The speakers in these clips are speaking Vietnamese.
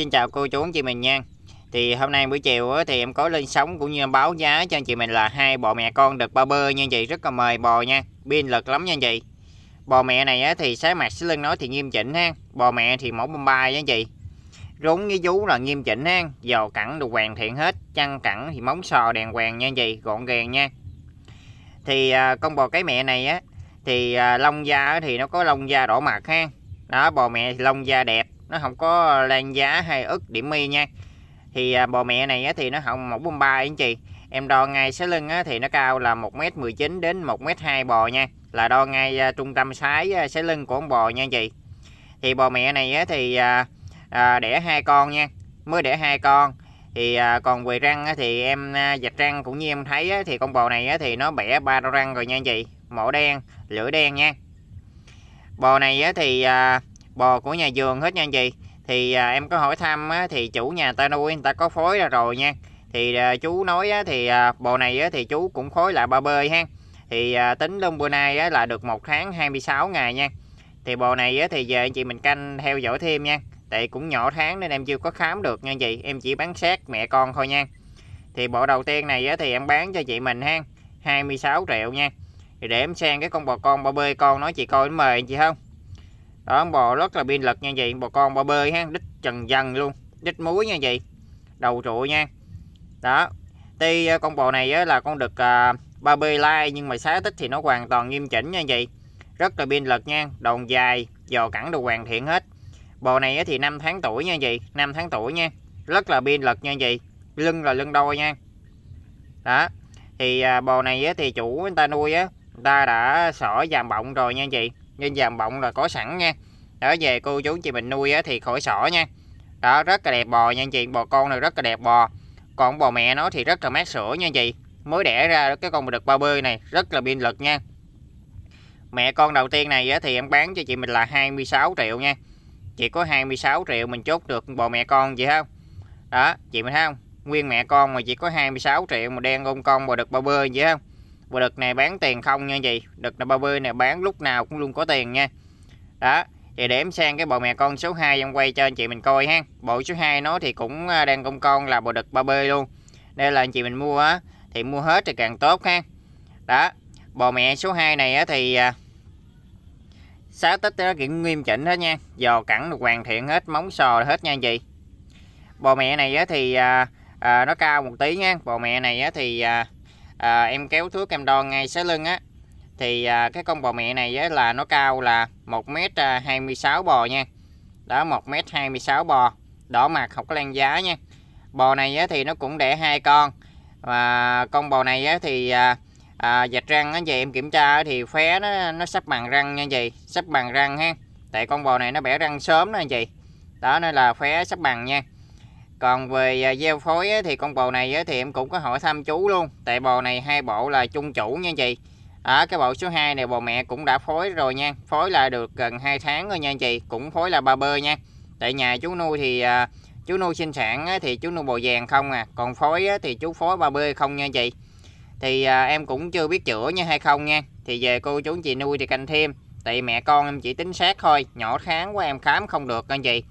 Xin chào cô chú anh chị mình nha thì hôm nay buổi chiều thì em có lên sóng cũng như em báo giá cho anh chị mình là hai bò mẹ con được ba bơ nha chị rất là mời bò nha pin lực lắm nha chị bò mẹ này thì sái mặt sái lưng nói thì nghiêm chỉnh ha bò mẹ thì mẫu bombay nha chị rốn với vú là nghiêm chỉnh ha giò cẳng được hoàn thiện hết chăn cẳng thì móng sò đèn hoàng nha chị gọn gàng nha thì à, con bò cái mẹ này á thì à, lông da thì nó có lông da đỏ mặt ha đó bò mẹ thì lông da đẹp nó không có lan giá hay ức điểm mi nha thì à, bò mẹ này thì nó không một bông ba anh chị em đo ngay sái lưng thì nó cao là 1m19 đến 1m2 bò nha là đo ngay à, trung tâm sái à, sái lưng của con bò nha anh chị thì bò mẹ này thì đẻ hai con nha mới đẻ hai con thì còn về răng thì em dạch răng cũng như em thấy thì con bò này thì nó bẻ ba răng rồi nha anh chị mỏ đen lưỡi đen nha bò này thì à, bò của nhà vườn hết nha anh chị thì à, em có hỏi thăm á, thì chủ nhà ta nuôi người ta có phối ra rồi nha thì à, chú nói á, thì à, bò này á, thì chú cũng phối lại ba bơi ha thì à, tính luôn bữa nay á, là được một tháng 26 ngày nha thì bò này á, thì giờ anh chị mình canh theo dõi thêm nha tại cũng nhỏ tháng nên em chưa có khám được nha chị em chỉ bán sát mẹ con thôi nha thì bộ đầu tiên này á, thì em bán cho chị mình ha 26 triệu nha thì để em sang cái con bò con ba bơi con nói chị coi mời anh chị không đó bò rất là pin lực nha vậy bò con bò bơi ha đít trần dần luôn đít muối nha vậy đầu trụ nha đó tuy ờ, con bò này là con được à, 30 lai nhưng mà xá tích thì nó hoàn toàn nghiêm chỉnh nha vậy rất là pin lực nha đòn dài dò cẳng đồ hoàn thiện hết bò này thì 5 tháng tuổi nha vậy 5 tháng tuổi nha rất là pin lực nha vậy lưng là lưng đôi nha đó thì à, bò này thì chủ người ta nuôi á người ta đã sỏ giảm bọng rồi nha vậy dây vàng bọng là có sẵn nha đó về cô chú chị mình nuôi á, thì khỏi sỏ nha đó rất là đẹp bò nha chị bò con này rất là đẹp bò còn bò mẹ nó thì rất là mát sữa nha chị mới đẻ ra cái con đực ba bơi này rất là pin lực nha mẹ con đầu tiên này á, thì em bán cho chị mình là 26 triệu nha chị có 26 triệu mình chốt được bò mẹ con vậy không đó chị mình thấy không nguyên mẹ con mà chỉ có 26 triệu mà đen ôm con bò đực ba bơi vậy không và đợt này bán tiền không nha chị đợt là 30 này bán lúc nào cũng luôn có tiền nha đó thì để em sang cái bộ mẹ con số 2 em quay cho anh chị mình coi ha bộ số 2 nó thì cũng à, đang công con là bộ đực ba 30 luôn nên là anh chị mình mua á thì mua hết thì càng tốt ha đó bò mẹ số 2 này á thì sáu à, tít nó kiểm nghiêm chỉnh hết nha dò cẳng được hoàn thiện hết móng sò hết nha anh chị bò mẹ này á thì à, à, nó cao một tí nha bò mẹ này á thì à, à, em kéo thước em đo ngay sới lưng á thì à, cái con bò mẹ này á, là nó cao là 1m26 à, bò nha đó 1m26 bò đỏ mặt không có lan giá nha bò này á, thì nó cũng đẻ hai con và con bò này á, thì à, à, dạch răng á, về em kiểm tra thì phé nó, nó sắp bằng răng nha gì sắp bằng răng ha tại con bò này nó bẻ răng sớm nè chị đó nên là phé sắp bằng nha còn về à, gieo phối thì con bò này thì em cũng có hỏi thăm chú luôn tại bò này hai bộ là chung chủ nha chị ở cái bộ số 2 này bò mẹ cũng đã phối rồi nha phối là được gần 2 tháng rồi nha chị cũng phối là ba bơ nha tại nhà chú nuôi thì à, chú nuôi sinh sản thì chú nuôi bò vàng không à còn phối thì chú phối ba bê không nha chị thì à, em cũng chưa biết chữa nha hay không nha thì về cô chú chị nuôi thì canh thêm tại mẹ con em chỉ tính sát thôi nhỏ kháng quá em khám không được anh chị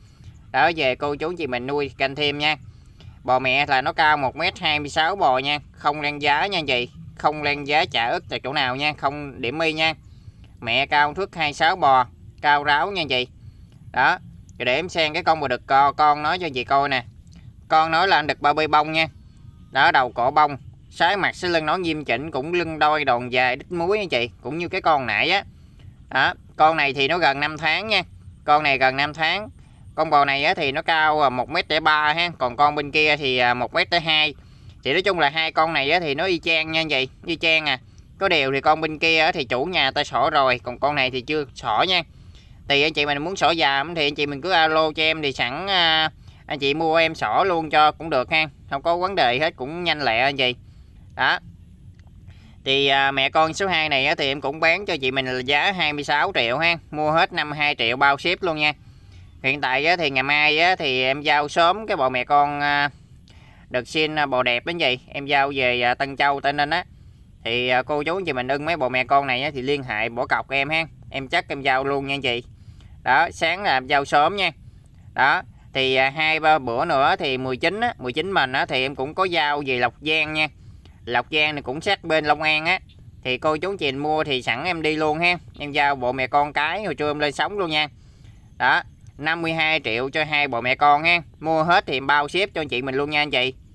đó về cô chú chị mình nuôi canh thêm nha bò mẹ là nó cao 1m26 bò nha không lan giá nha chị không lan giá trả ức tại chỗ nào nha không điểm mi nha mẹ cao thước 26 bò cao ráo nha chị đó rồi để em xem cái con bò đực co con nói cho chị coi nè con nói là anh đực ba bê bông nha đó đầu cổ bông sái mặt sái lưng nó nghiêm chỉnh cũng lưng đôi đòn dài đít muối nha chị cũng như cái con nãy á đó. đó con này thì nó gần 5 tháng nha con này gần 5 tháng con bò này thì nó cao 1 à, m ba ha còn con bên kia thì 1 à, m hai thì nói chung là hai con này thì nó y chang nha vậy y chang à có điều thì con bên kia thì chủ nhà ta sổ rồi còn con này thì chưa sổ nha thì anh chị mình muốn sổ già thì anh chị mình cứ alo cho em thì sẵn à, anh chị mua em sổ luôn cho cũng được ha không có vấn đề hết cũng nhanh lẹ anh chị đó thì à, mẹ con số 2 này á, thì em cũng bán cho chị mình là giá 26 triệu ha mua hết 52 triệu bao ship luôn nha hiện tại thì ngày mai thì em giao sớm cái bò mẹ con à, được xin à, bò đẹp đến vậy em giao về à, Tân Châu Tây Ninh á thì cô chú chị mình ưng mấy bò mẹ con này thì liên hệ bỏ cọc em ha em chắc em giao luôn nha chị đó sáng là em giao sớm nha đó thì hai ba bữa nữa thì 19 á 19 mình á thì em cũng có giao về Lộc Giang nha Lộc Giang thì cũng sát bên Long An á thì cô chú chị mua thì sẵn em đi luôn ha em giao bộ mẹ con cái hồi trưa em lên sóng luôn nha đó 52 triệu cho hai bộ mẹ con ha mua hết thì bao ship cho anh chị mình luôn nha anh chị